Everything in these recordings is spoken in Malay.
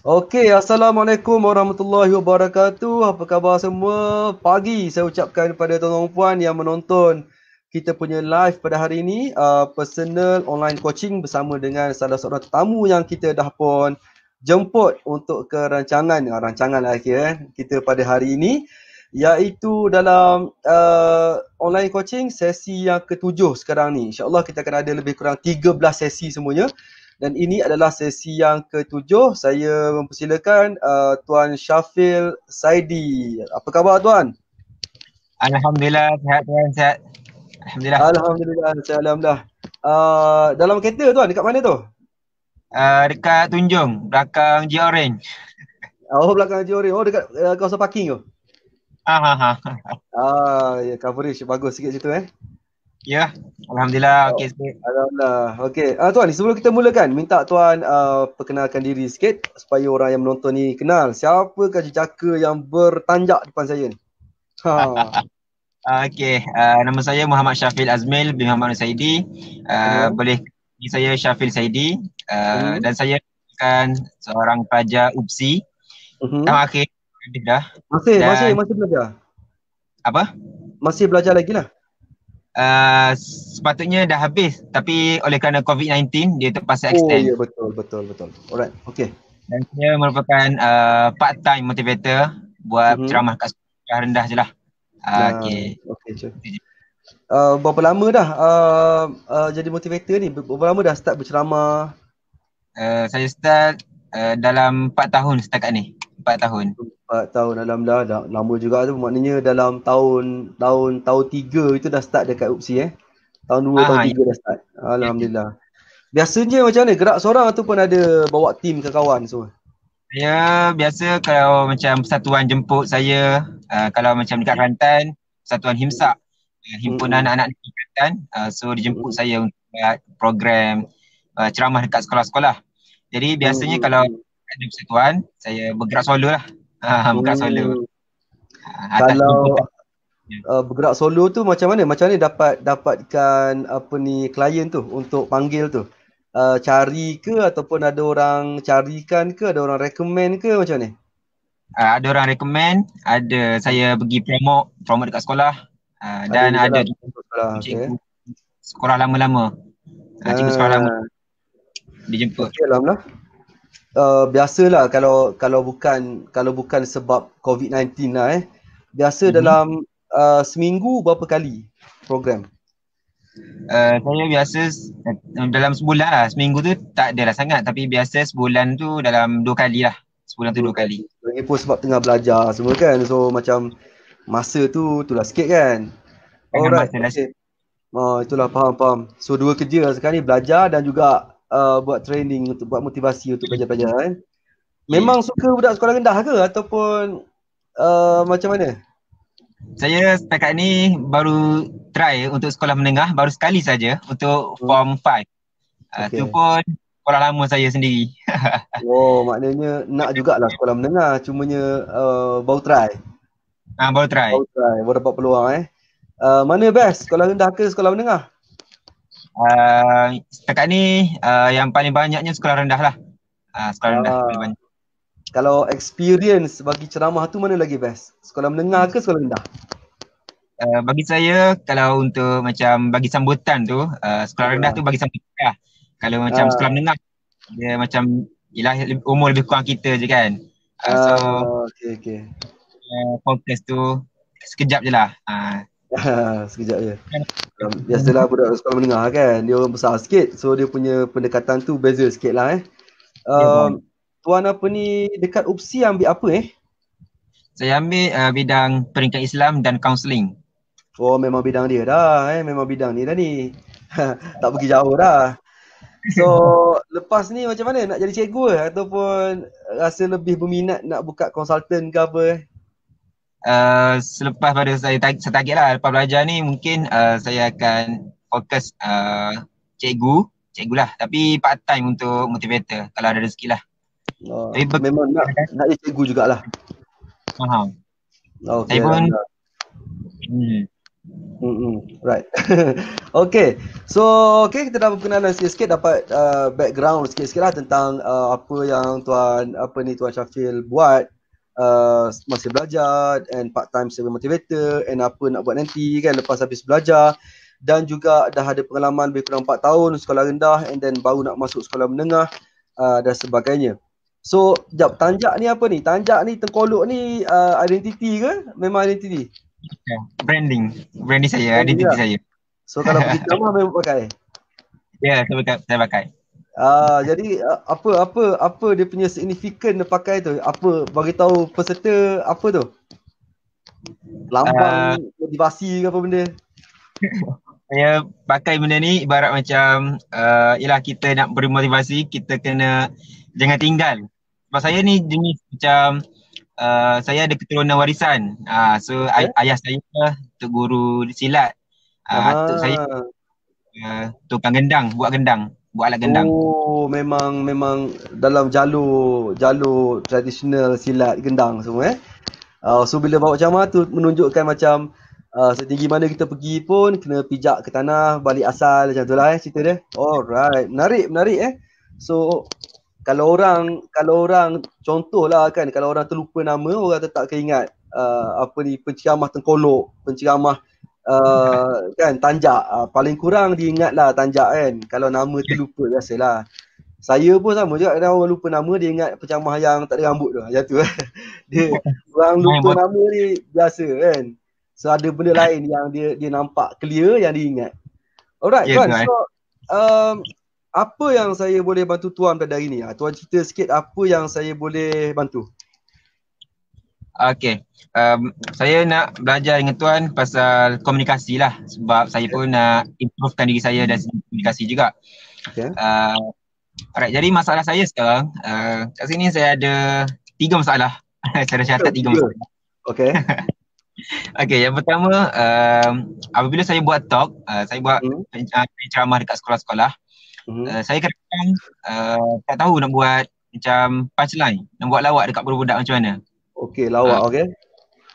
Okey, Assalamualaikum Warahmatullahi Wabarakatuh. Apa khabar semua? Pagi saya ucapkan kepada tuan-tuan puan yang menonton kita punya live pada hari ini, uh, personal online coaching bersama dengan salah seorang tamu yang kita dah pun jemput untuk ke rancangan, uh, rancangan lah akhir, eh, kita pada hari ini iaitu dalam uh, online coaching sesi yang ketujuh sekarang ni. InsyaAllah kita akan ada lebih kurang 13 sesi semuanya dan ini adalah sesi yang ketujuh saya mempersilakan uh, tuan Syafil Saidi. Apa khabar tuan? Alhamdulillah sihat tuan sihat. Alhamdulillah. Alhamdulillah alhamdulillah. Uh, dalam kereta tuan dekat mana tu? Uh, dekat Tunjung belakang G Orange. Oh belakang G Orange. Oh dekat uh, kawasan parking tu. Ah ha ha. Ah ya coverage bagus sikit situ eh. Ya, yeah. Alhamdulillah. Okey sikit. Alhamdulillah. Okay, Uh, ah, tuan, sebelum kita mulakan, minta tuan uh, perkenalkan diri sikit supaya orang yang menonton ni kenal siapa kaji jaka yang bertanjak depan saya ni. Ha. Okey, uh, nama saya Muhammad Syafil Azmil bin Muhammad Saidi. Uh, hmm. Boleh ni saya Syafil Saidi uh, hmm. dan saya kan seorang pelajar UPSI. Mhm. uh akhir Masih, dan... masih, masih belajar. Apa? Masih belajar lagi lah. Ah, sepatutnya dah habis tapi oleh kerana COVID-19 dia terpaksa oh, extend. Oh ya, yeah, betul betul betul. Alright okay. Dan dia merupakan uh, ah, part time motivator buat mm-hmm. ceramah kat sekolah rendah je lah. Ah, okey. Okey. okay. berapa lama dah uh, uh, jadi motivator ni? Berapa lama dah start berceramah? Uh, saya start uh, dalam 4 tahun setakat ni. 4 tahun empat tahun alhamdulillah dah lama juga tu maknanya dalam tahun tahun tahun tiga itu dah start dekat UPSI eh tahun dua tahun ah, tiga ya. dah start alhamdulillah biasanya macam mana gerak seorang ataupun ada bawa tim ke kawan semua Ya, biasa kalau macam persatuan jemput saya, uh, kalau macam dekat hmm. Kelantan, persatuan HIMSA, uh, himpunan hmm anak-anak di Kelantan, uh, so dijemput hmm. saya untuk buat program uh, ceramah dekat sekolah-sekolah. Jadi biasanya hmm kalau ada persatuan, saya bergerak solo lah. Ah, oh. bukan hmm. solo. Ah, kalau uh, bergerak solo tu macam mana? Macam ni dapat dapatkan apa ni klien tu untuk panggil tu? Uh, cari ke ataupun ada orang carikan ke ada orang recommend ke macam ni? Uh, ah, ada orang recommend, ada saya pergi promo promo dekat sekolah uh, dan ada, ada sekolah. Cikgu, okay. sekolah lama-lama. Uh, ah, cikgu sekolah lama. Dijemput. Okay, alhamdulillah uh, biasalah kalau kalau bukan kalau bukan sebab COVID-19 lah eh. Biasa hmm. dalam uh, seminggu berapa kali program? Uh, saya biasa uh, dalam sebulan lah. Seminggu tu tak adalah sangat tapi biasa sebulan tu dalam dua kali lah. Sebulan tu dua kali. Lagi pun sebab tengah belajar semua kan. So macam masa tu itulah sikit kan. Alright. Lah oh, itulah faham-faham. So dua kerja lah sekarang ni belajar dan juga uh, buat training untuk buat motivasi untuk pelajar-pelajar kan? Eh? Memang suka budak sekolah rendah ke ataupun uh, macam mana? Saya setakat ni baru try untuk sekolah menengah baru sekali saja untuk hmm. form 5. Hmm. Uh, okay. tu pun sekolah lama saya sendiri. oh, maknanya nak jugalah sekolah menengah cumanya uh, baru try. Ah, baru try. Baru try, baru dapat peluang eh. Uh, mana best? Sekolah rendah ke sekolah menengah? Ah, setakat ni uh, yang paling banyaknya sekolah rendah lah. Uh, sekolah rendah uh, paling banyak. Kalau experience bagi ceramah tu mana lagi best? Sekolah menengah ke sekolah rendah? Uh, bagi saya kalau untuk macam bagi sambutan tu, uh, sekolah uh, rendah tu bagi sambutan lah. Kalau macam sekolah menengah, dia macam ialah umur lebih kurang kita je kan. Uh, so, uh, okay, okay. Uh, podcast tu sekejap je lah. Uh, sekejap je. Kan? Um, biasalah budak sekolah menengah kan, dia orang besar sikit. So dia punya pendekatan tu beza sikit lah eh. Ya, um, tuan apa ni dekat UPSI ambil apa eh? Saya ambil uh, bidang peringkat Islam dan counselling. Oh memang bidang dia dah eh, memang bidang ni dah ni. tak pergi jauh dah. So lepas ni macam mana nak jadi cikgu ke eh? ataupun rasa lebih berminat nak buka konsultan ke apa eh? Uh, selepas pada saya, tar- saya target lah lepas belajar ni mungkin uh, saya akan fokus uh, cikgu cikgu lah tapi part time untuk motivator kalau ada rezeki lah oh, tapi memang nak, nak jadi cikgu jugalah faham uh saya pun hmm. Mm-mm. Right. okay. So, okay kita dah berkenalan sikit-sikit dapat uh, background sikit-sikit lah tentang uh, apa yang tuan apa ni tuan Syafil buat uh, masih belajar and part time sebagai motivator and apa nak buat nanti kan lepas habis belajar dan juga dah ada pengalaman lebih kurang 4 tahun sekolah rendah and then baru nak masuk sekolah menengah uh, dan sebagainya. So, jap tanjak ni apa ni? Tanjak ni tengkolok ni uh, identiti ke? Memang identiti. Ya, branding. Branding saya, identiti lah. saya. So kalau kita ceramah memang pakai. Ya, yeah, saya pakai. Ah, jadi ah, apa apa apa dia punya signifikan dia pakai tu? Apa bagi tahu peserta apa tu? Lambang uh, motivasi ke apa benda? Saya pakai benda ni ibarat macam uh, ialah kita nak bermotivasi, kita kena jangan tinggal. Sebab saya ni jenis macam uh, saya ada keturunan warisan. Uh, so okay. ay- ayah saya lah guru silat. Uh, ah. Atuk saya uh, tukang gendang, buat gendang buatlah gendang. Oh, memang memang dalam jalur jalur tradisional silat gendang semua eh. Uh, so bila bawa jamaah tu menunjukkan macam uh, setinggi mana kita pergi pun kena pijak ke tanah balik asal macam tu lah eh cerita dia. Alright, menarik menarik eh. So kalau orang kalau orang contohlah kan kalau orang terlupa nama orang tetap ingat uh, apa ni penceramah tengkolok, penceramah Eh, kan tanjak uh, paling kurang diingatlah tanjak kan kalau nama tu lupa biasalah saya pun sama juga kadang orang lupa nama dia ingat pencamah yang tak ada rambut tu macam tu eh. dia orang lupa nama ni biasa kan so ada benda lain yang dia dia nampak clear yang diingat alright tuan so um, apa yang saya boleh bantu tuan pada hari ni ah, tuan cerita sikit apa yang saya boleh bantu Okay. Um, saya nak belajar dengan tuan pasal komunikasi lah sebab saya pun nak improvekan diri saya dan komunikasi juga. Okay. Uh, alright, jadi masalah saya sekarang, uh, kat sini saya ada tiga masalah. saya dah catat tiga masalah. Okay. Okay, yang pertama, um, apabila saya buat talk, uh, saya buat mm. Uh, ceramah dekat sekolah-sekolah, mm. uh, saya kadang-kadang uh, tak tahu nak buat macam punchline, nak buat lawak dekat budak-budak macam mana. Okey lawak uh, ah. okay.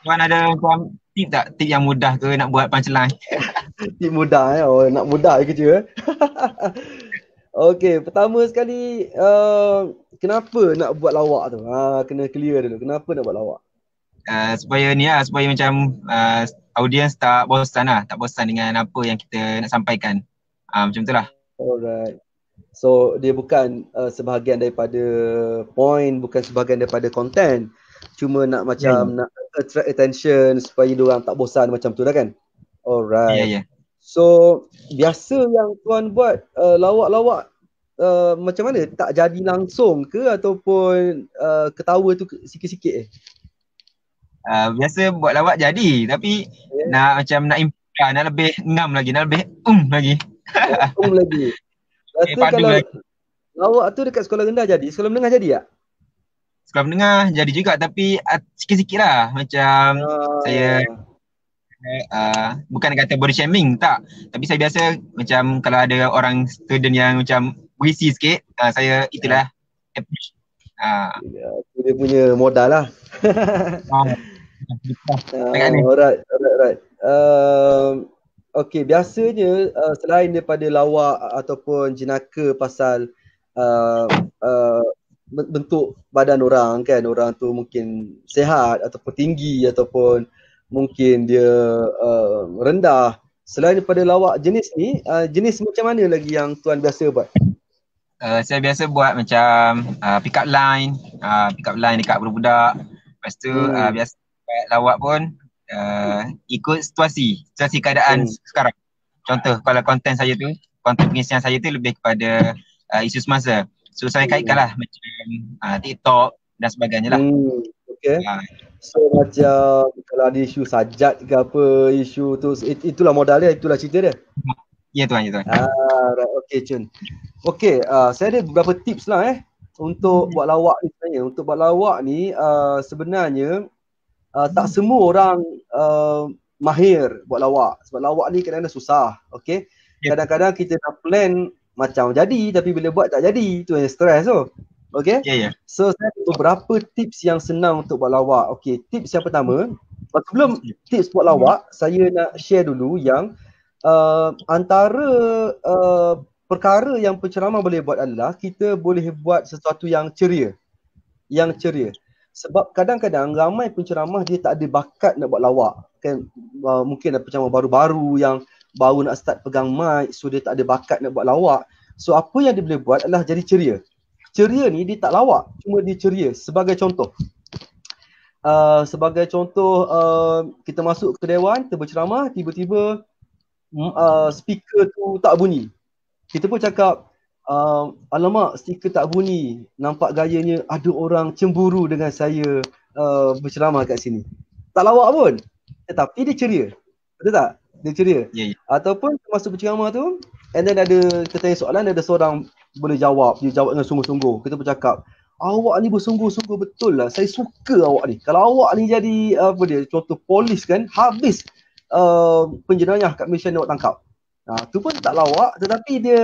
Tuan ada macam tip tak? Tip yang mudah ke nak buat pancelan? tip mudah eh? Oh, nak mudah kerja eh? Okey pertama sekali uh, kenapa nak buat lawak tu? Ha, kena clear dulu. Kenapa nak buat lawak? Uh, supaya ni lah, supaya macam uh, eh, audiens tak bosan lah. Tak bosan dengan apa yang kita nak sampaikan. Uh, macam tu lah. Alright. So, dia bukan uh, sebahagian daripada point, bukan sebahagian daripada content cuma nak macam yeah. nak attract attention supaya diorang tak bosan macam tu dah kan alright yeah, yeah. so biasa yang tuan buat uh, lawak-lawak uh, macam mana tak jadi langsung ke ataupun uh, ketawa tu sikit-sikit eh uh, biasa buat lawak jadi tapi yeah. nak macam nak impian nak lebih ngam lagi nak lebih um lagi um lagi eh, rasa eh, kalau lagi. lawak tu dekat sekolah rendah jadi sekolah menengah jadi tak ya? sekolah menengah jadi juga tapi uh, sikit-sikit lah macam oh, saya uh, bukan kata body shaming tak tapi saya biasa macam kalau ada orang student yang macam berisi sikit uh, saya itulah ya. approach yeah. uh. dia punya modal lah uh, alright alright alright um, okay biasanya uh, selain daripada lawak ataupun jenaka pasal uh, uh bentuk badan orang kan orang tu mungkin sehat ataupun tinggi ataupun mungkin dia uh, rendah selain daripada lawak jenis ni uh, jenis macam mana lagi yang tuan biasa buat uh, saya biasa buat macam uh, pick up line uh, pick up line dekat budak-budak lepas tu hmm. uh, biasa buat lawak pun uh, ikut situasi situasi keadaan hmm. sekarang contoh kalau konten saya tu konten pengisian saya tu lebih kepada uh, isu semasa So saya kaitkan lah macam uh, TikTok dan sebagainya lah. Hmm, okay. Uh. So macam kalau ada isu sajat ke apa, isu tu, it, itulah modal dia, itulah cerita dia. Ya tuan, ya tuan. Ah, right. Okay Chun. Okay, uh, saya ada beberapa tips lah eh untuk hmm. buat lawak ni sebenarnya. Untuk buat lawak ni uh, sebenarnya uh, tak semua orang uh, mahir buat lawak. Sebab lawak ni kadang-kadang susah. Okay. Ya. Kadang-kadang kita nak plan macam jadi tapi bila buat tak jadi tu yang stress tu okey ya yeah, yeah. so saya ada beberapa tips yang senang untuk buat lawak okey tips yang pertama oh, sebelum tips buat lawak yeah. saya nak share dulu yang uh, antara uh, perkara yang penceramah boleh buat adalah kita boleh buat sesuatu yang ceria yang ceria sebab kadang-kadang ramai penceramah dia tak ada bakat nak buat lawak kan uh, mungkin ada penceramah baru-baru yang baru nak start pegang mic so dia tak ada bakat nak buat lawak so apa yang dia boleh buat adalah jadi ceria ceria ni dia tak lawak cuma dia ceria sebagai contoh uh, sebagai contoh uh, kita masuk ke dewan kita berceramah tiba-tiba mm, uh, speaker tu tak bunyi kita pun cakap uh, alamak speaker tak bunyi nampak gayanya ada orang cemburu dengan saya uh, berceramah kat sini tak lawak pun tetapi dia ceria betul tak dia ceria. Ya, yeah, yeah. Ataupun masuk berceramah tu and then ada kita tanya soalan ada seorang boleh jawab dia jawab dengan sungguh-sungguh kita bercakap awak ni bersungguh-sungguh betul lah saya suka awak ni kalau awak ni jadi apa dia contoh polis kan habis uh, penjenayah kat Malaysia ni awak tangkap nah, tu pun tak lawak tetapi dia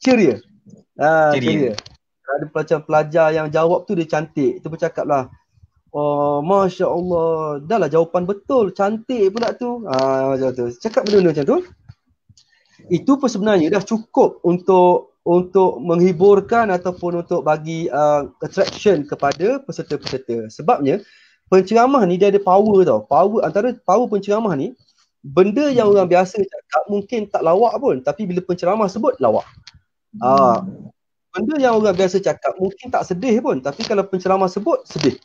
ceria ah, ceria. ada pelajar-pelajar yang jawab tu dia cantik tu bercakap lah Oh, Masya Allah. Dah lah jawapan betul. Cantik pula tu. Ah, macam tu. Cakap benda-benda macam tu. Itu pun sebenarnya dah cukup untuk untuk menghiburkan ataupun untuk bagi uh, attraction kepada peserta-peserta. Sebabnya penceramah ni dia ada power tau. Power antara power penceramah ni benda yang orang biasa cakap mungkin tak lawak pun tapi bila penceramah sebut lawak. Ah. Uh, benda yang orang biasa cakap mungkin tak sedih pun tapi kalau penceramah sebut sedih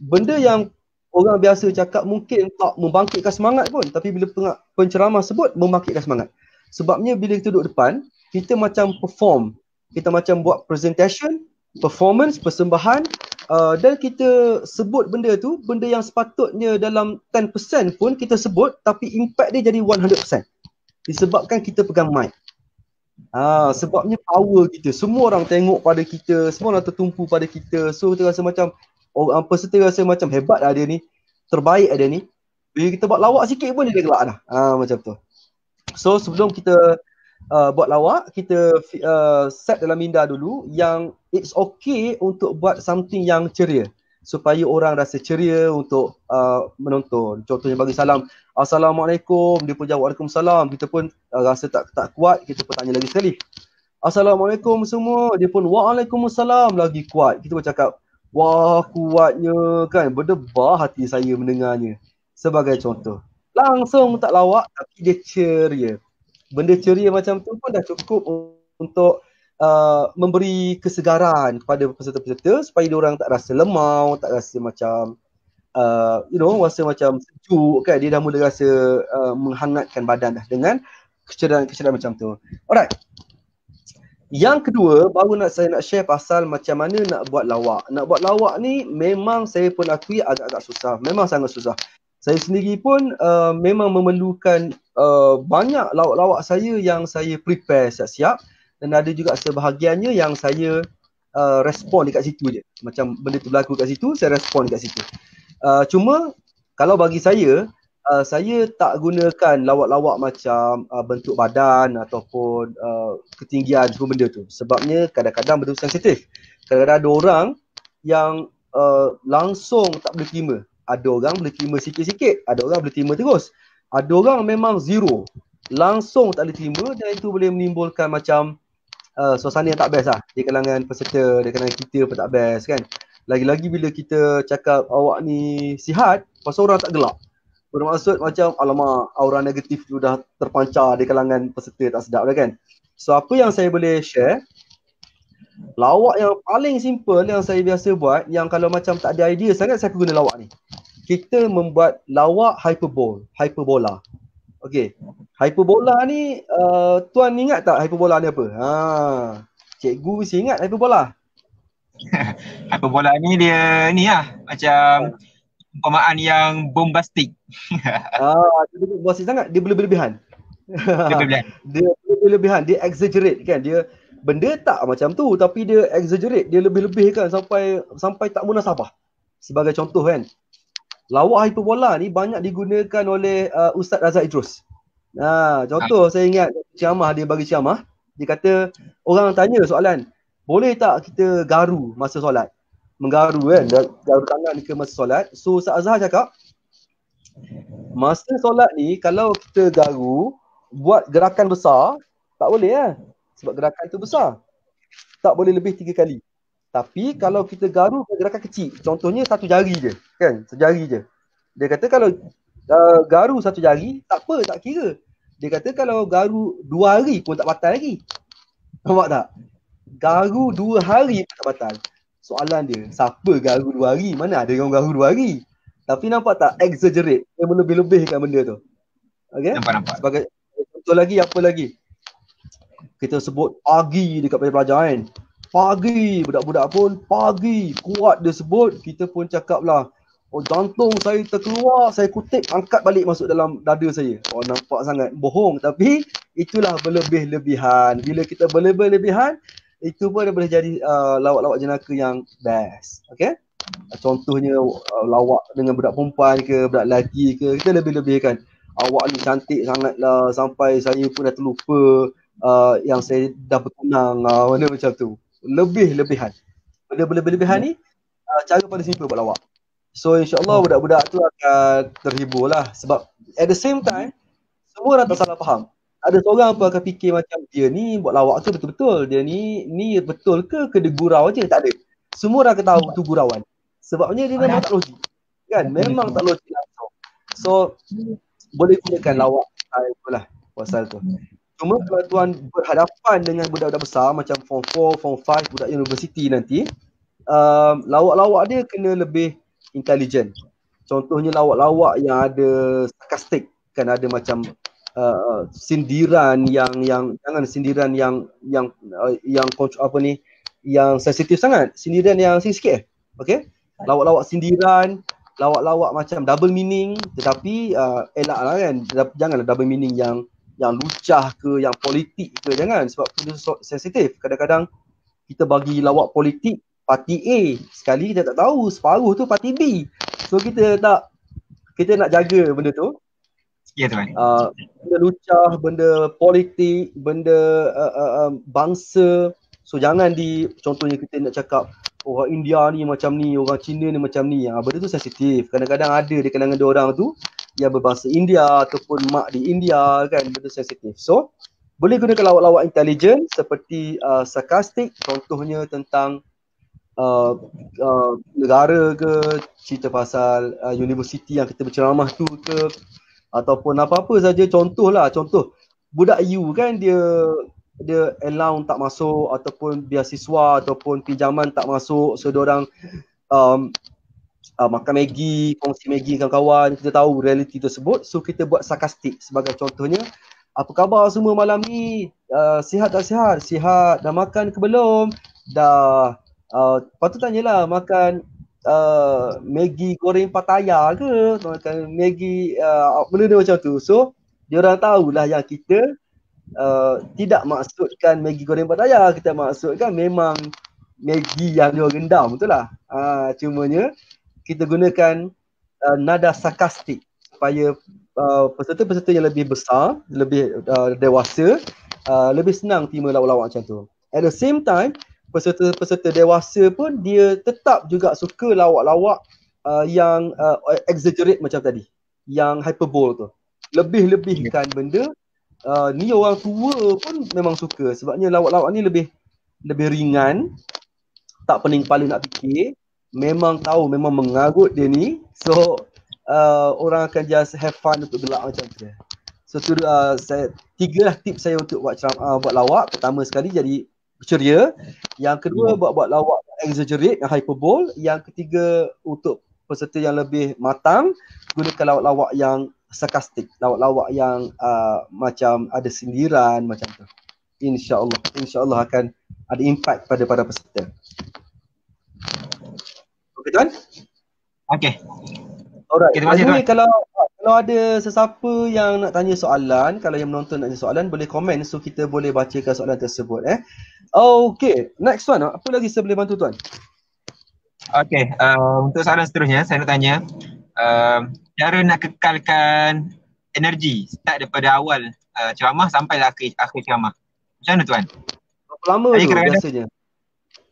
benda yang orang biasa cakap mungkin tak membangkitkan semangat pun tapi bila penceramah sebut membangkitkan semangat sebabnya bila kita duduk depan kita macam perform kita macam buat presentation performance persembahan uh, dan kita sebut benda tu benda yang sepatutnya dalam 10% pun kita sebut tapi impact dia jadi 100% disebabkan kita pegang mic Ah, sebabnya power kita, semua orang tengok pada kita, semua orang tertumpu pada kita So kita rasa macam orang peserta rasa macam hebat lah dia ni terbaik lah dia ni bila kita buat lawak sikit pun dia gelak dah ha, macam tu so sebelum kita uh, buat lawak kita uh, set dalam minda dulu yang it's okay untuk buat something yang ceria supaya orang rasa ceria untuk uh, menonton. Contohnya bagi salam, Assalamualaikum, dia pun jawab Waalaikumsalam, kita pun uh, rasa tak tak kuat, kita pun tanya lagi sekali. Assalamualaikum semua, dia pun Waalaikumsalam lagi kuat. Kita pun cakap, Wah kuatnya kan berdebar hati saya mendengarnya Sebagai contoh Langsung tak lawak tapi dia ceria Benda ceria macam tu pun dah cukup untuk uh, Memberi kesegaran kepada peserta-peserta Supaya orang tak rasa lemau, tak rasa macam uh, You know rasa macam sejuk kan Dia dah mula rasa uh, menghangatkan badan dah dengan Kecerahan-kecerahan macam tu Alright yang kedua, baru nak saya nak share pasal macam mana nak buat lawak. Nak buat lawak ni memang saya pun akui agak-agak susah. Memang sangat susah. Saya sendiri pun uh, memang memerlukan uh, banyak lawak-lawak saya yang saya prepare siap-siap dan ada juga sebahagiannya yang saya uh, respon dekat situ je. Macam benda tu berlaku dekat situ, saya respon dekat situ. Uh, cuma kalau bagi saya, uh, saya tak gunakan lawak-lawak macam uh, bentuk badan ataupun uh, ketinggian semua benda tu sebabnya kadang-kadang benda sensitif kadang-kadang ada orang yang uh, langsung tak boleh terima ada orang boleh terima sikit-sikit ada orang boleh terima terus ada orang memang zero langsung tak boleh terima dan itu boleh menimbulkan macam uh, suasana yang tak best lah di kalangan peserta, di kalangan kita pun tak best kan lagi-lagi bila kita cakap awak ni sihat pasal orang tak gelap bermaksud macam alamak aura negatif tu dah terpancar di kalangan peserta tak sedap dah kan. So apa yang saya boleh share lawak yang paling simple yang saya biasa buat yang kalau macam tak ada idea sangat saya guna lawak ni. Kita membuat lawak hyperbol, hyperbola. Okay, Hyperbola ni uh, tuan ingat tak hyperbola ni apa? Ha. Cikgu mesti ingat hyperbola. hyperbola ni dia ni lah macam ha perumpamaan yang bombastik. Ah, dia bombastik sangat. Dia berlebihan. dia berlebihan. Dia exaggerate kan. Dia benda tak macam tu tapi dia exaggerate. Dia lebih-lebih kan sampai sampai tak munasabah. Sebagai contoh kan. Lawak hiperbola ni banyak digunakan oleh uh, Ustaz Razak Idrus. Nah, contoh ha. saya ingat ciamah dia bagi ciamah. Dia kata orang tanya soalan, boleh tak kita garu masa solat? menggaru kan dan garu tangan ke masa solat. So Ustaz Azhar cakap masa solat ni kalau kita garu buat gerakan besar tak boleh eh? sebab gerakan tu besar. Tak boleh lebih tiga kali. Tapi kalau kita garu gerakan kecil contohnya satu jari je kan sejari je. Dia kata kalau uh, garu satu jari tak apa tak kira. Dia kata kalau garu dua hari pun tak batal lagi. Nampak tak? Garu dua hari pun tak batal soalan dia siapa garu dua hari mana ada yang garu dua hari tapi nampak tak exaggerate dia melebih-lebihkan benda tu okey nampak nampak sebagai contoh lagi apa lagi kita sebut pagi dekat pelajar kan pagi budak-budak pun pagi kuat dia sebut kita pun cakap lah oh jantung saya terkeluar saya kutip angkat balik masuk dalam dada saya oh nampak sangat bohong tapi itulah berlebih-lebihan bila kita berlebih-lebihan itu pun ada boleh jadi uh, lawak-lawak jenaka yang best. Okay? Contohnya uh, lawak dengan budak perempuan ke, budak lelaki ke, kita lebih-lebihkan. Awak ni cantik sangatlah sampai saya pun dah terlupa uh, yang saya dah bertunang, uh, mana macam tu. Lebih-lebihan. benda lebih-lebihan ni, uh, cara paling simple buat lawak. So insyaAllah hmm. budak-budak tu akan terhibur lah sebab at the same time, semua orang salah faham ada seorang pun akan fikir macam dia ni buat lawak tu betul-betul. Dia ni ni betul ke kena gurau aja tak ada. Semua orang akan tahu hmm. tu gurauan. Sebabnya dia memang tak logik. Kan? Memang tak logik So boleh gunakan lawak lah pasal tu. Cuma kalau tuan berhadapan dengan budak-budak besar macam form 4, form 5, budak universiti nanti, um, lawak-lawak dia kena lebih intelligent. Contohnya lawak-lawak yang ada sarcastic kan ada macam Uh, uh, sindiran yang yang jangan sindiran yang yang uh, yang coach apa ni yang sensitif sangat sindiran yang sikit-sikit eh. okey lawak-lawak sindiran lawak-lawak macam double meaning tetapi uh, elaklah kan janganlah double meaning yang yang lucah ke yang politik ke jangan sebab itu sensitif kadang-kadang kita bagi lawak politik parti A sekali kita tak tahu separuh tu parti B so kita tak kita nak jaga benda tu Ya tuan. Uh, ah, benda lucah, benda politik, benda uh, uh, um, bangsa. So jangan di contohnya kita nak cakap orang India ni macam ni, orang Cina ni macam ni. Ha, benda tu sensitif. Kadang-kadang ada di kalangan dia orang tu yang berbangsa India ataupun mak di India kan benda sensitif. So boleh gunakan lawak-lawak intelligent seperti uh, sarkastik contohnya tentang uh, uh, negara ke cerita pasal uh, universiti yang kita berceramah tu ke ataupun apa-apa saja contohlah contoh budak U kan dia dia allowance tak masuk ataupun biasiswa ataupun pinjaman tak masuk so orang um, uh, makan Maggi, kongsi Maggi dengan kawan kita tahu realiti tersebut so kita buat sarkastik sebagai contohnya apa khabar semua malam ni? Uh, sihat tak sihat? Sihat? Dah makan ke belum? Dah uh, patut tanyalah makan Uh, Maggi goreng pataya ke makan Maggi uh, benda dia macam tu so dia orang tahulah yang kita uh, tidak maksudkan Maggi goreng pataya kita maksudkan memang Maggi yang dia rendam betul lah uh, cumanya kita gunakan uh, nada sarkastik supaya uh, peserta-peserta yang lebih besar lebih uh, dewasa uh, lebih senang terima lawak-lawak macam tu at the same time peserta-peserta dewasa pun dia tetap juga suka lawak-lawak uh, yang uh, exaggerate macam tadi yang hyperbole tu lebih-lebihkan yeah. benda uh, ni orang tua pun memang suka sebabnya lawak-lawak ni lebih lebih ringan tak pening kepala nak fikir memang tahu memang mengarut dia ni so uh, orang akan just have fun untuk gelak macam tu so tu uh, saya tiga lah tip saya untuk buat ceram, uh, buat lawak pertama sekali jadi ceria, yang kedua hmm. buat-buat lawak exaggerate yang hyperbole, yang ketiga untuk peserta yang lebih matang gunakan lawak-lawak yang sarkastik, lawak-lawak yang uh, macam ada sindiran macam tu. Insya-Allah, insya-Allah akan ada impact pada para peserta. Okey tuan? Okey. Alright. Okay, terima kasih. Kalau kalau ada sesiapa yang nak tanya soalan, kalau yang menonton nak tanya soalan, boleh komen so kita boleh bacakan soalan tersebut eh. Okay, next one. Apa lagi saya boleh bantu tuan? Okay, um, untuk soalan seterusnya saya nak tanya um, cara nak kekalkan energi start daripada awal uh, ceramah sampai akhir, akhir ceramah. Macam mana tuan? Berapa lama saya tu biasanya?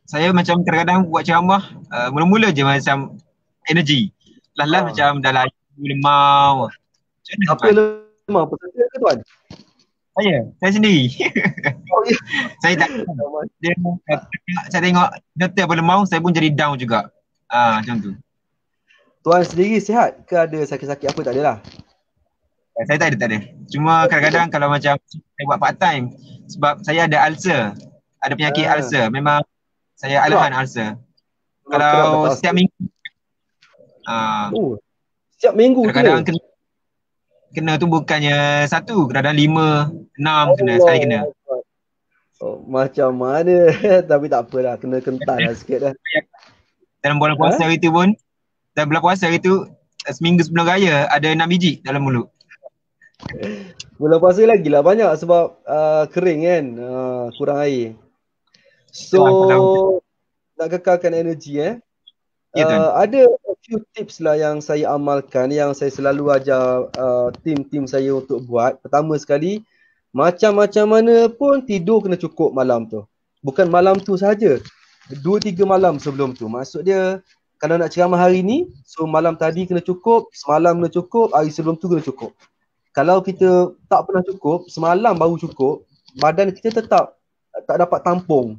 Saya macam kadang-kadang buat ceramah uh, mula-mula je macam energi last ah. macam dah layu lemau. Macam mana apa tuan? lemau apa kata ke tuan? Saya, sendiri. Oh, ya. saya tak dia, saya tengok doktor apa lemau saya pun jadi down juga. Ah macam tu. Tuan sendiri sihat ke ada sakit-sakit apa tak adalah? Eh, saya tak ada, tak ada. Cuma kadang-kadang kalau macam saya buat part time sebab saya ada ulcer. Ada penyakit uh. ulcer. Memang saya alahan ulcer. Kalau setiap minggu Ah. Oh. Setiap minggu kadang-kadang kena, kena tu bukannya satu, kadang-kadang lima, enam oh, kena, sekali kena. Oh, macam mana? Tapi tak apalah, kena kental lah sikit lah. Dalam bulan ha? puasa ha? hari tu pun, dalam bulan puasa hari tu, seminggu sebelum raya ada enam biji dalam mulut. Bulan puasa lagi lah banyak sebab uh, kering kan, uh, kurang air. So, nak kekalkan energi eh. Ya, uh, ada few tips lah yang saya amalkan yang saya selalu ajar uh, tim-tim saya untuk buat. Pertama sekali, macam-macam mana pun tidur kena cukup malam tu. Bukan malam tu saja. dua tiga malam sebelum tu. Maksud dia kalau nak ceramah hari ni, so malam tadi kena cukup, semalam kena cukup, hari sebelum tu kena cukup. Kalau kita tak pernah cukup, semalam baru cukup, badan kita tetap tak dapat tampung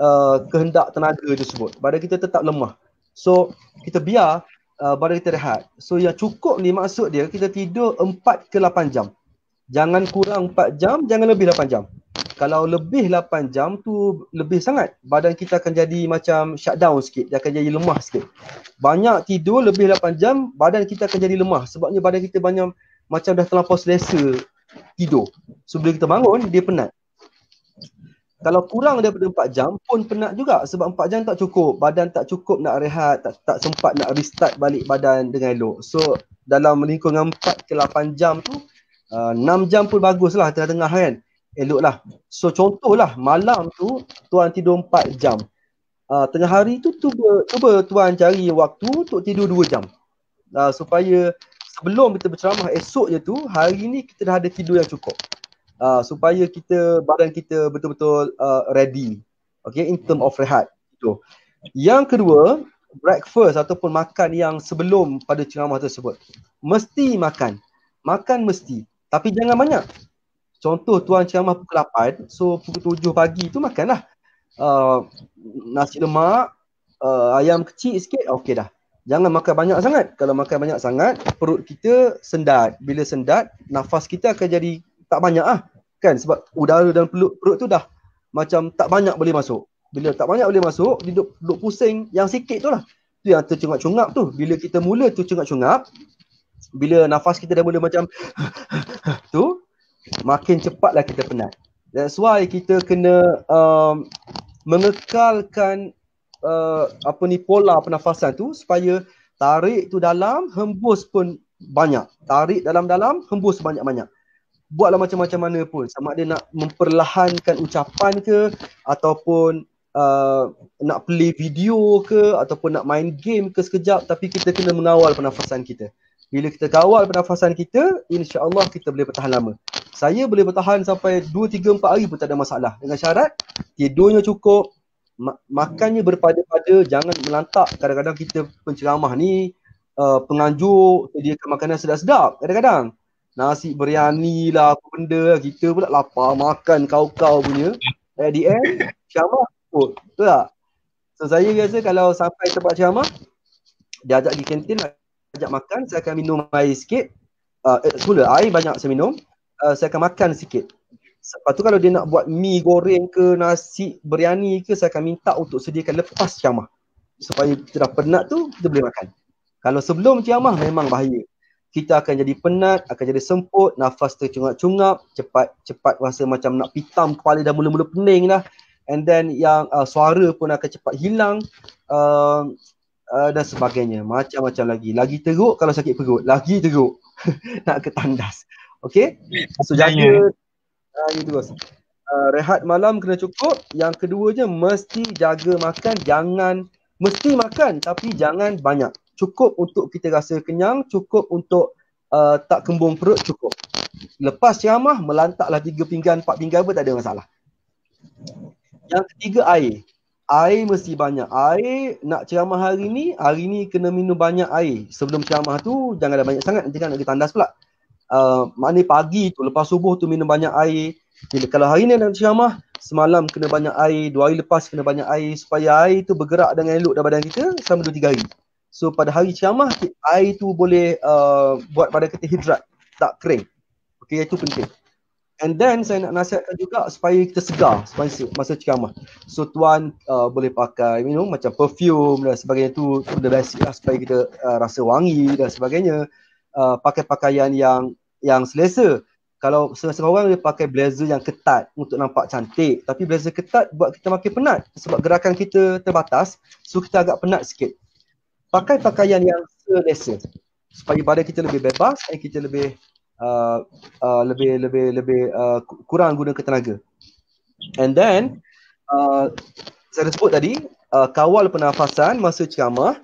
uh, kehendak tenaga tersebut. Badan kita tetap lemah. So kita biar uh, badan kita rehat. So yang cukup ni maksud dia kita tidur 4 ke 8 jam. Jangan kurang 4 jam, jangan lebih 8 jam. Kalau lebih 8 jam tu lebih sangat. Badan kita akan jadi macam shutdown sikit. Dia akan jadi lemah sikit. Banyak tidur lebih 8 jam, badan kita akan jadi lemah. Sebabnya badan kita banyak macam dah terlampau selesa tidur. So bila kita bangun, dia penat kalau kurang daripada 4 jam pun penat juga sebab empat jam tak cukup badan tak cukup nak rehat tak, tak sempat nak restart balik badan dengan elok so dalam lingkungan empat ke lapan jam tu uh, jam pun bagus lah tengah-tengah kan elok lah so contohlah malam tu tuan tidur empat jam uh, tengah hari tu cuba, cuba tuan cari waktu untuk tidur dua jam uh, supaya sebelum kita berceramah esok je tu hari ni kita dah ada tidur yang cukup uh, supaya kita badan kita betul-betul uh, ready okay in term of rehat itu yang kedua breakfast ataupun makan yang sebelum pada ceramah tersebut mesti makan makan mesti tapi jangan banyak contoh tuan ceramah pukul 8 so pukul 7 pagi tu makanlah uh, nasi lemak uh, ayam kecil sikit okey dah Jangan makan banyak sangat. Kalau makan banyak sangat, perut kita sendat. Bila sendat, nafas kita akan jadi tak banyak ah kan sebab udara dan perut, perut tu dah macam tak banyak boleh masuk bila tak banyak boleh masuk dia duduk, duduk pusing yang sikit tu lah tu yang tercungap-cungap tu bila kita mula tu cungap-cungap bila nafas kita dah mula macam tu makin cepatlah kita penat that's why kita kena um, mengekalkan uh, apa ni pola pernafasan tu supaya tarik tu dalam hembus pun banyak tarik dalam-dalam hembus banyak-banyak buatlah macam-macam mana pun sama ada nak memperlahankan ucapan ke ataupun uh, nak play video ke ataupun nak main game ke sekejap tapi kita kena mengawal pernafasan kita bila kita kawal pernafasan kita insya Allah kita boleh bertahan lama saya boleh bertahan sampai 2 3 4 hari pun tak ada masalah dengan syarat tidurnya cukup makannya berpada-pada jangan melantak kadang-kadang kita penceramah ni uh, penganjur sediakan makanan sedap-sedap kadang-kadang nasi biryani lah apa benda lah. kita pula lapar makan kau-kau punya at the end ciamat kot betul tak so saya rasa kalau sampai tempat ciamat dia ajak di kantin ajak makan saya akan minum air sikit uh, ah, gula eh, air banyak saya minum uh, saya akan makan sikit Lepas tu kalau dia nak buat mi goreng ke nasi biryani ke saya akan minta untuk sediakan lepas ciamah supaya kita dah penat tu kita boleh makan. Kalau sebelum ciamah memang bahaya kita akan jadi penat, akan jadi semput, nafas tercungap-cungap, cepat-cepat rasa macam nak pitam kepala dah mula-mula pening lah. And then yang uh, suara pun akan cepat hilang uh, uh, dan sebagainya. Macam-macam lagi. Lagi teruk kalau sakit perut. Lagi teruk. nak ke tandas. Okay? So jaga. uh, uh, rehat malam kena cukup. Yang keduanya mesti jaga makan. Jangan, mesti makan tapi jangan banyak cukup untuk kita rasa kenyang, cukup untuk uh, tak kembung perut, cukup. Lepas ceramah, melantaklah tiga pinggan, empat pinggan pun tak ada masalah. Yang ketiga, air. Air mesti banyak. Air nak ceramah hari ni, hari ni kena minum banyak air. Sebelum ceramah tu, jangan ada banyak sangat, nanti kan nak ditandas pula. Uh, maknanya pagi tu, lepas subuh tu minum banyak air. Jadi, kalau hari ni nak ceramah, semalam kena banyak air, dua hari lepas kena banyak air supaya air tu bergerak dengan elok dalam badan kita selama dua tiga hari. So pada hari ciamah air tu boleh uh, buat pada kata hidrat, tak kering. okay itu penting. And then saya nak nasihatkan juga supaya kita segar semasa masa ciamah. So tuan uh, boleh pakai you know macam perfume dan sebagainya tu the basic lah supaya kita uh, rasa wangi dan sebagainya. Uh, pakai pakaian yang yang selesa. Kalau setengah-setengah orang dia pakai blazer yang ketat untuk nampak cantik. Tapi blazer ketat buat kita makin penat sebab gerakan kita terbatas. So kita agak penat sikit pakai pakaian yang selesa supaya badan kita lebih bebas dan kita lebih uh, uh, lebih lebih lebih uh, kurang guna ketenaga and then uh, saya sebut tadi uh, kawal pernafasan masa ceramah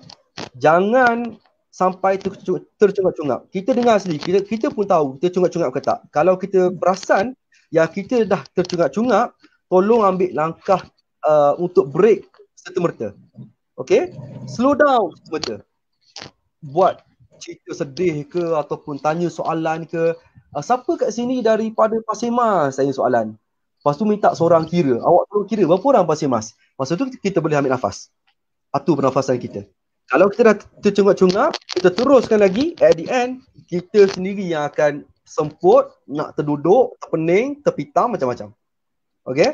jangan sampai tercungap-cungap. Kita dengar sendiri, kita, kita pun tahu kita cungap-cungap ke tak. Kalau kita perasan yang kita dah tercungap-cungap, tolong ambil langkah uh, untuk break serta-merta. Okay. Slow down semua Buat cerita sedih ke ataupun tanya soalan ke. Uh, siapa kat sini daripada Pasir Mas tanya soalan. Lepas tu minta seorang kira. Awak perlu kira berapa orang Pasir Mas. Lepas tu kita boleh ambil nafas. Atur pernafasan kita. Kalau kita dah tercungap-cungap, kita teruskan lagi. At the end, kita sendiri yang akan semput, nak terduduk, terpening, terpitam, macam-macam. Okay?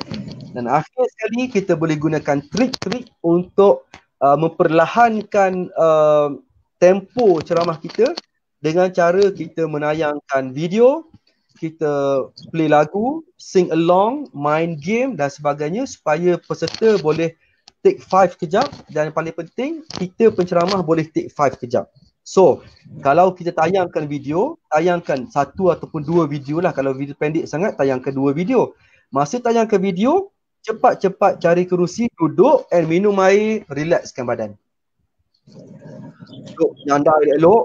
Dan akhir sekali, kita boleh gunakan trik-trik untuk uh, memperlahankan uh, tempo ceramah kita dengan cara kita menayangkan video, kita play lagu, sing along, main game dan sebagainya supaya peserta boleh take five kejap dan paling penting kita penceramah boleh take five kejap. So, kalau kita tayangkan video, tayangkan satu ataupun dua video lah. Kalau video pendek sangat, tayangkan dua video. Masa tayangkan video, cepat-cepat cari kerusi, duduk dan minum air, relaxkan badan. Duduk nyanda elok-elok,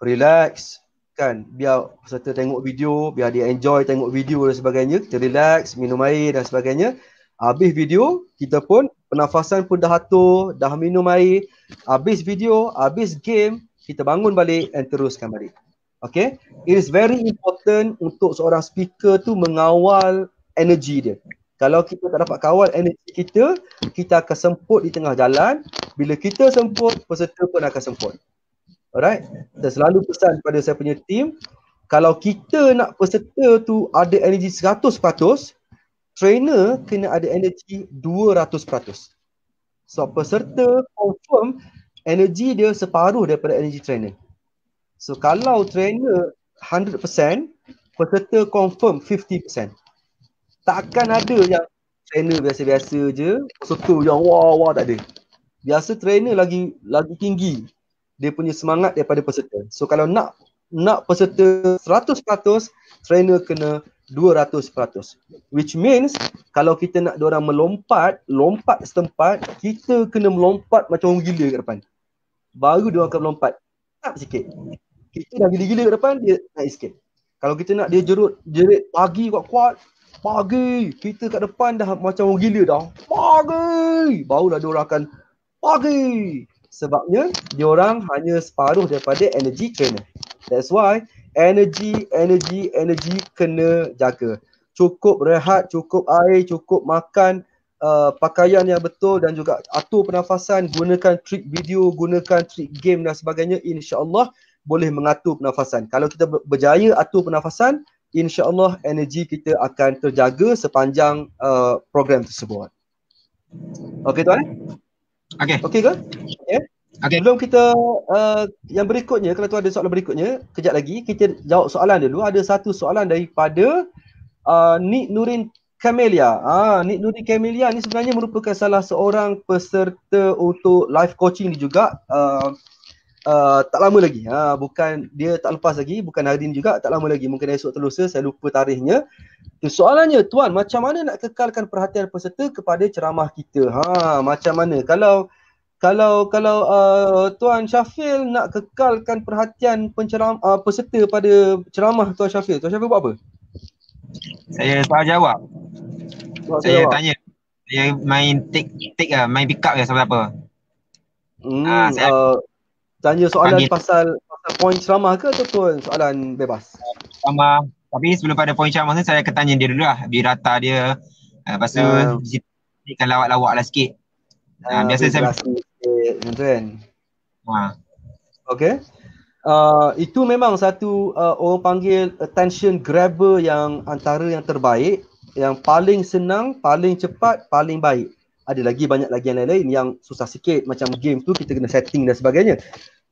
relax kan. Biar peserta tengok video, biar dia enjoy tengok video dan sebagainya. Kita relax, minum air dan sebagainya. Habis video, kita pun pernafasan pun dah atur, dah minum air. Habis video, habis game, kita bangun balik and teruskan balik. Okay. It is very important untuk seorang speaker tu mengawal energy dia. Kalau kita tak dapat kawal energi kita, kita akan semput di tengah jalan. Bila kita semput, peserta pun akan semput. Alright? Saya selalu pesan kepada saya punya team, kalau kita nak peserta tu ada energi 100%, trainer kena ada energi 200%. So peserta confirm energi dia separuh daripada energi trainer. So kalau trainer 100%, peserta confirm 50% takkan ada yang trainer biasa-biasa je satu yang wah wah tak ada biasa trainer lagi lagi tinggi dia punya semangat daripada peserta so kalau nak nak peserta 100% trainer kena 200% which means kalau kita nak dia orang melompat lompat setempat kita kena melompat macam orang gila kat depan baru dia akan melompat tak sikit kita dah gila-gila kat depan dia naik sikit kalau kita nak dia jerut jerit pagi kuat-kuat Pagi, kita kat depan dah macam orang gila dah. Pagi, barulah dia orang akan pagi. Sebabnya dia orang hanya separuh daripada energy kena. That's why energy, energy, energy kena jaga. Cukup rehat, cukup air, cukup makan, uh, pakaian yang betul dan juga atur pernafasan, gunakan trick video, gunakan trick game dan sebagainya. InsyaAllah boleh mengatur pernafasan. Kalau kita berjaya atur pernafasan, insyaAllah energi kita akan terjaga sepanjang uh, program tersebut. Okey tuan? Okey. Okey ke? Ya? Okey. Okay. Sebelum kita uh, yang berikutnya, kalau tuan ada soalan berikutnya, kejap lagi kita jawab soalan dulu. Ada satu soalan daripada uh, Nik Nurin Kamelia. Ah, Nik Nurin Kamelia ni sebenarnya merupakan salah seorang peserta untuk live coaching ni juga. Uh, uh, tak lama lagi. Ha, bukan dia tak lepas lagi, bukan hari ini juga, tak lama lagi. Mungkin esok terlusa, ya, saya lupa tarikhnya. Soalannya, tuan, macam mana nak kekalkan perhatian peserta kepada ceramah kita? Ha, macam mana? Kalau kalau kalau uh, tuan Syafil nak kekalkan perhatian penceramah uh, peserta pada ceramah tuan Syafil, tuan Syafil buat apa? Saya tak jawab. jawab. Saya tanya. Saya main tik tik ah, main pick up ke sebab apa? Hmm, uh, saya... uh, tanya soalan Panggil. pasal pasal poin ceramah ke ataupun soalan bebas? Sama. Tapi sebelum pada poin ceramah tu saya akan tanya dia dulu lah. Biar rata dia. Uh, ah, pasal yeah. Ini kan lawak-lawak lah sikit. Uh, uh, biasa saya... Sikit, kan? Ha. Okay. Uh, itu memang satu uh, orang panggil attention grabber yang antara yang terbaik yang paling senang, paling cepat, paling baik ada lagi banyak lagi yang lain-lain yang susah sikit macam game tu kita kena setting dan sebagainya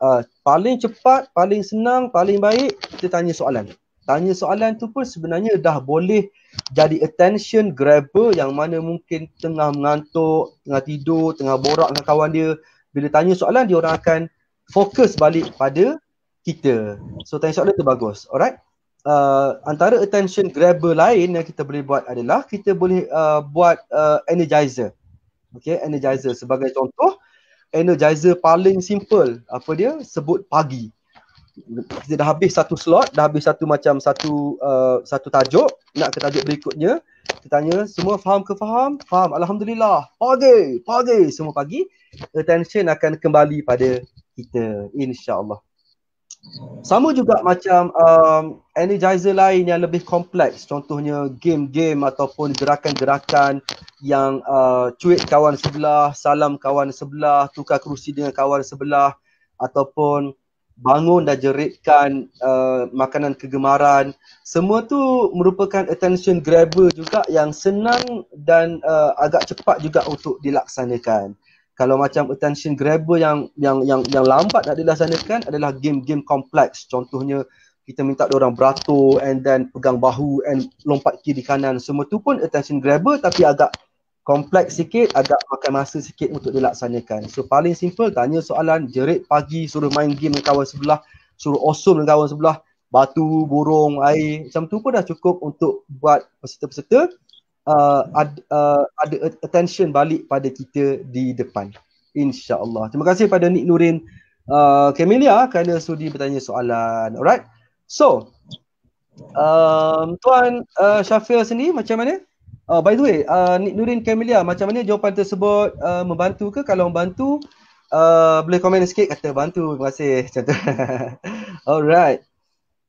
uh, paling cepat, paling senang, paling baik kita tanya soalan tanya soalan tu pun sebenarnya dah boleh jadi attention grabber yang mana mungkin tengah mengantuk, tengah tidur, tengah borak dengan kawan dia bila tanya soalan dia orang akan fokus balik pada kita so tanya soalan tu bagus, alright Uh, antara attention grabber lain yang kita boleh buat adalah kita boleh uh, buat uh, energizer okay energizer sebagai contoh energizer paling simple apa dia sebut pagi kita dah habis satu slot dah habis satu macam satu uh, satu tajuk nak ke tajuk berikutnya kita tanya semua faham ke faham faham alhamdulillah pagi pagi semua pagi attention akan kembali pada kita insyaallah sama juga macam um, energizer lain yang lebih kompleks contohnya game-game ataupun gerakan-gerakan yang uh, cuit kawan sebelah, salam kawan sebelah, tukar kerusi dengan kawan sebelah ataupun bangun dan jeritkan uh, makanan kegemaran semua tu merupakan attention grabber juga yang senang dan uh, agak cepat juga untuk dilaksanakan kalau macam attention grabber yang yang yang yang lambat nak dilaksanakan adalah game-game kompleks contohnya kita minta dia orang beratur and then pegang bahu and lompat kiri kanan semua tu pun attention grabber tapi agak kompleks sikit agak makan masa sikit untuk dilaksanakan so paling simple tanya soalan jerit pagi suruh main game dengan kawan sebelah suruh awesome dengan kawan sebelah batu burung air macam tu pun dah cukup untuk buat peserta-peserta Uh, uh, ada uh, attention balik pada kita di depan. InsyaAllah. Terima kasih pada Nik Nurin uh, Camelia kerana sudi bertanya soalan. Alright. So, um, Tuan uh, Syafir sendiri macam mana? Oh, by the way, uh, Nik Nurin Camelia macam mana jawapan tersebut uh, membantu ke? Kalau membantu, uh, boleh komen sikit kata bantu. Terima kasih. Alright.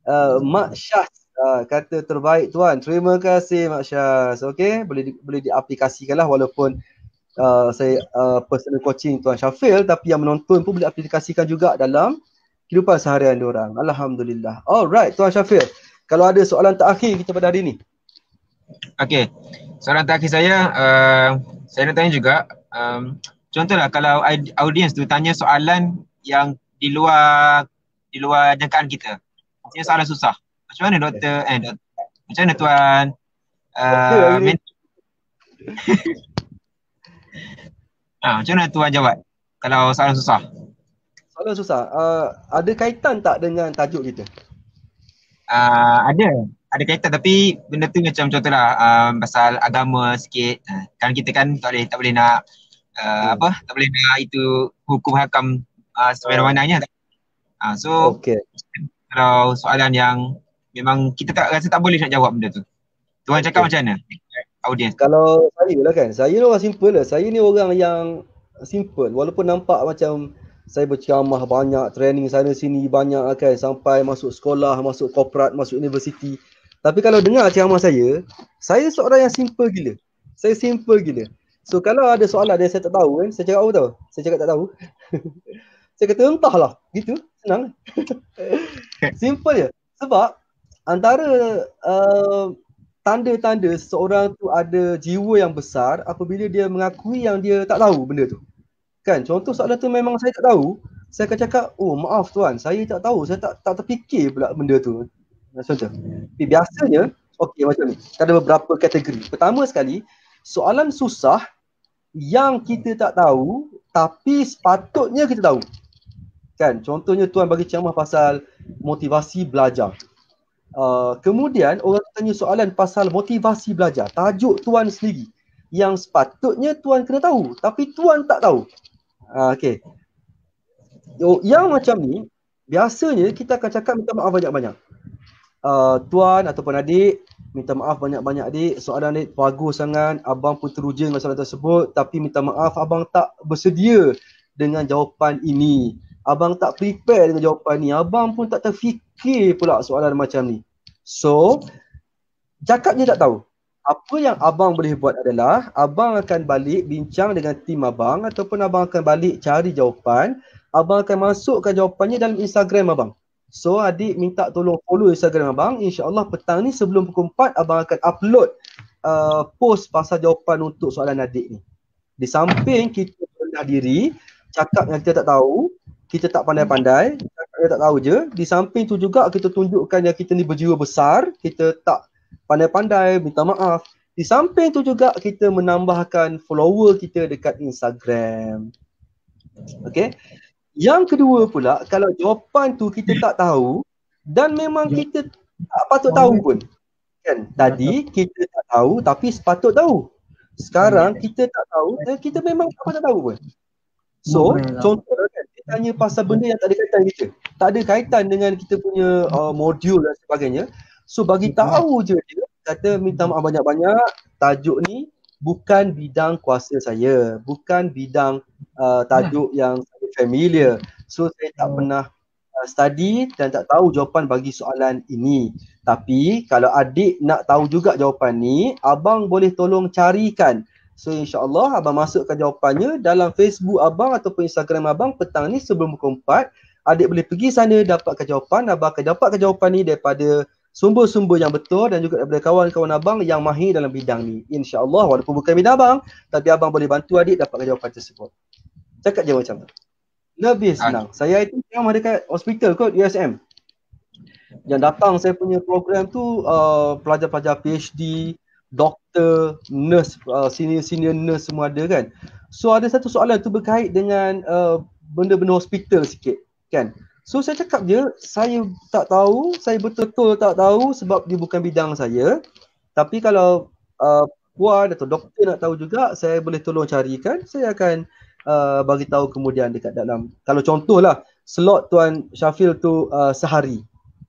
Uh, Mak Syah Ah, kata terbaik tuan. Terima kasih Mak Syaz. Okey, boleh di, boleh diaplikasikanlah walaupun uh, saya uh, personal coaching tuan Syafil tapi yang menonton pun boleh aplikasikan juga dalam kehidupan seharian dia orang. Alhamdulillah. Alright tuan Syafil. Kalau ada soalan terakhir kita pada hari ini. Okey. Soalan terakhir saya uh, saya nak tanya juga um, contohlah kalau audience tu tanya soalan yang di luar di luar jangkaan kita. Maksudnya soalan susah. Macam mana doktor? Eh, doktor. Macam mana tuan? Uh, men- ah, macam mana tuan jawab kalau soalan susah? Soalan susah. Uh, ada kaitan tak dengan tajuk kita? Uh, ada. Ada kaitan tapi benda tu macam contohlah uh, pasal agama sikit. Uh, kan kita kan tak boleh, tak boleh nak uh, hmm. apa? Tak boleh nak itu hukum hakam uh, sewenang-wenangnya. Uh, so okay. kalau soalan yang memang kita tak rasa tak boleh nak jawab benda tu. Tuan okay. cakap macam mana? Audience. Kalau saya lah kan, saya ni orang simple lah. Saya ni orang yang simple. Walaupun nampak macam saya berceramah banyak, training sana sini banyak lah kan. Sampai masuk sekolah, masuk korporat, masuk universiti. Tapi kalau dengar ceramah saya, saya seorang yang simple gila. Saya simple gila. So kalau ada soalan yang saya tak tahu kan, saya cakap apa tahu? Saya cakap tak tahu. saya kata entahlah. Gitu. Senang. simple je. Sebab antara uh, tanda-tanda seorang tu ada jiwa yang besar apabila dia mengakui yang dia tak tahu benda tu. Kan? Contoh soalan tu memang saya tak tahu, saya akan cakap, "Oh, maaf tuan, saya tak tahu, saya tak tak terfikir pula benda tu." Macam Tapi biasanya, okey macam ni. Ada beberapa kategori. Pertama sekali, soalan susah yang kita tak tahu tapi sepatutnya kita tahu. Kan? Contohnya tuan bagi ceramah pasal motivasi belajar. Uh, kemudian orang tanya soalan pasal motivasi belajar, tajuk tuan sendiri yang sepatutnya tuan kena tahu tapi tuan tak tahu. Uh, ah, okay. Oh, yang macam ni biasanya kita akan cakap minta maaf banyak-banyak. Uh, tuan ataupun adik minta maaf banyak-banyak adik soalan adik bagus sangat abang pun teruja dengan soalan tersebut tapi minta maaf abang tak bersedia dengan jawapan ini abang tak prepare dengan jawapan ni. Abang pun tak terfikir pula soalan macam ni. So, cakap je tak tahu. Apa yang abang boleh buat adalah abang akan balik bincang dengan tim abang ataupun abang akan balik cari jawapan. Abang akan masukkan jawapannya dalam Instagram abang. So adik minta tolong follow Instagram abang. InsyaAllah petang ni sebelum pukul 4 abang akan upload uh, post pasal jawapan untuk soalan adik ni. Di samping kita berdiri, cakap yang kita tak tahu, kita tak pandai-pandai, kita tak tahu je. Di samping tu juga kita tunjukkan yang kita ni berjiwa besar, kita tak pandai-pandai, minta maaf. Di samping tu juga kita menambahkan follower kita dekat Instagram. Okay. Yang kedua pula, kalau jawapan tu kita tak tahu dan memang kita tak patut tahu pun. Kan? Tadi kita tak tahu tapi sepatut tahu. Sekarang hmm. kita tak tahu, kita memang tak patut tahu pun. So, lah. contohnya kan, tanya pasal benda yang tak ada kaitan kita. Tak ada kaitan dengan kita punya uh, modul dan sebagainya. So bagi hmm. tahu je dia kata minta maaf banyak-banyak tajuk ni bukan bidang kuasa saya, bukan bidang uh, tajuk hmm. yang saya familiar. So saya tak hmm. pernah uh, study dan tak tahu jawapan bagi soalan ini. Tapi kalau adik nak tahu juga jawapan ni, abang boleh tolong carikan So insyaAllah Abang masukkan jawapannya dalam Facebook Abang ataupun Instagram Abang petang ni sebelum pukul 4. Adik boleh pergi sana dapatkan jawapan. Abang akan dapatkan jawapan ni daripada sumber-sumber yang betul dan juga daripada kawan-kawan abang yang mahir dalam bidang ni. InsyaAllah walaupun bukan bidang abang, tapi abang boleh bantu adik dapatkan jawapan tersebut. Cakap je macam tu. Lebih ah. senang. Ah. Saya itu yang ada dekat hospital kot, USM. Yang datang saya punya program tu, uh, pelajar-pelajar PhD, doktor, doktor, nurse, uh, senior-senior nurse semua ada kan. So ada satu soalan tu berkait dengan uh, benda-benda hospital sikit kan. So saya cakap dia, saya tak tahu, saya betul-betul tak tahu sebab dia bukan bidang saya. Tapi kalau uh, puan atau doktor nak tahu juga, saya boleh tolong carikan. Saya akan uh, bagi tahu kemudian dekat dalam. Kalau contohlah slot Tuan Syafil tu uh, sehari.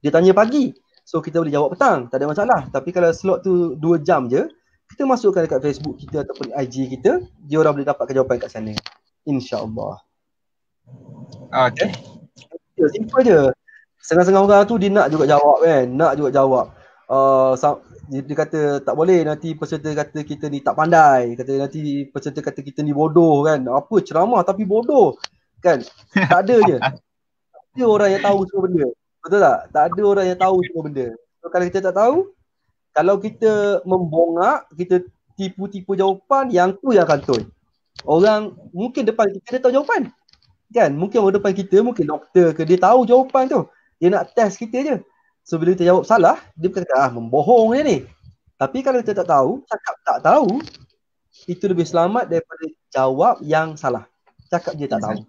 Dia tanya pagi. So kita boleh jawab petang, tak ada masalah. Tapi kalau slot tu 2 jam je, kita masukkan dekat Facebook kita ataupun IG kita, dia orang boleh dapatkan jawapan kat sana. InsyaAllah. Okay. Ya, simple je. Setengah-setengah orang tu dia nak juga jawab kan. Nak juga jawab. Uh, dia, dia kata tak boleh nanti peserta kata kita ni tak pandai. Kata nanti peserta kata kita ni bodoh kan. Apa ceramah tapi bodoh. Kan? Tak ada je. Tak ada orang yang tahu semua benda. Betul tak? Tak ada orang yang tahu semua benda. So, kalau kita tak tahu, kalau kita membongak, kita tipu-tipu jawapan, yang tu yang kantun. Orang mungkin depan kita dia tahu jawapan. Kan? Mungkin orang depan kita, mungkin doktor ke, dia tahu jawapan tu. Dia nak test kita je. So bila kita jawab salah, dia bukan kata, ah membohong je ni. Tapi kalau kita tak tahu, cakap tak tahu, itu lebih selamat daripada jawab yang salah. Cakap je tak tahu.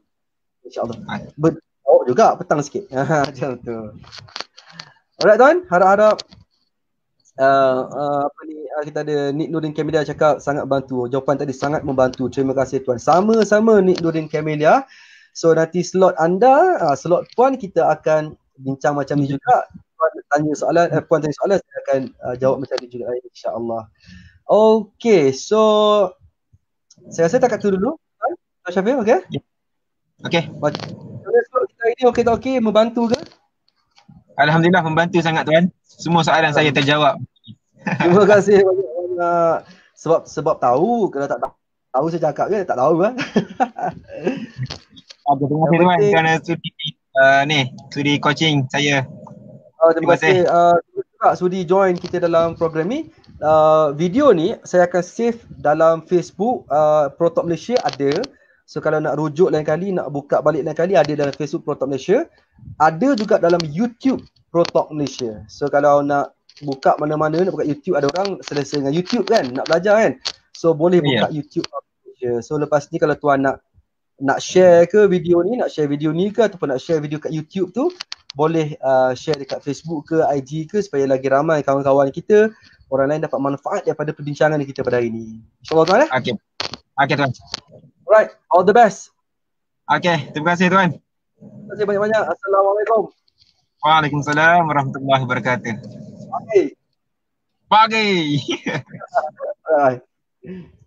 InsyaAllah. Ber- juga petang sikit. Macam tu. Alright tuan, harap-harap Uh, uh, apa ni uh, kita ada Nik Nurin Kamelia cakap sangat bantu. Jawapan tadi sangat membantu. Terima kasih tuan. Sama-sama Nik Nurin Kamelia. So nanti slot anda, uh, slot puan kita akan bincang macam ni juga. Puan tanya soalan, eh, puan tanya soalan saya akan uh, jawab macam ni juga insya-Allah. Okay, so saya rasa takat tu dulu. Tuan Syafiq, okay? Ya. Okay. Okay, so, kita ini okay okay? Membantu ke? Alhamdulillah membantu sangat tuan. Semua soalan saya terjawab. Terima kasih banyak sebab sebab tahu kalau tak tahu saya cakap je tak tahu kan. Ah, terima tengah tuan kerana sudi uh, ni, sudi coaching saya. Oh, uh, terima, kasih. Uh, sudi join kita dalam program ni. Uh, video ni saya akan save dalam Facebook uh, Protok Malaysia ada. So kalau nak rujuk lain kali, nak buka balik lain kali ada dalam Facebook Protok Malaysia. Ada juga dalam YouTube Protok Malaysia. So kalau nak buka mana-mana, nak buka YouTube ada orang selesa dengan YouTube kan, nak belajar kan. So boleh buka yeah. YouTube Protok Malaysia. So lepas ni kalau tuan nak nak share ke video ni, nak share video ni ke ataupun nak share video kat YouTube tu boleh uh, share dekat Facebook ke IG ke supaya lagi ramai kawan-kawan kita orang lain dapat manfaat daripada perbincangan kita pada hari ini. InsyaAllah tuan eh. Okay. Okay tuan. Alright, all the best. Okay, terima kasih tuan. Terima kasih banyak-banyak. Assalamualaikum. Waalaikumsalam warahmatullahi wabarakatuh. Okay. Pagi. Alright.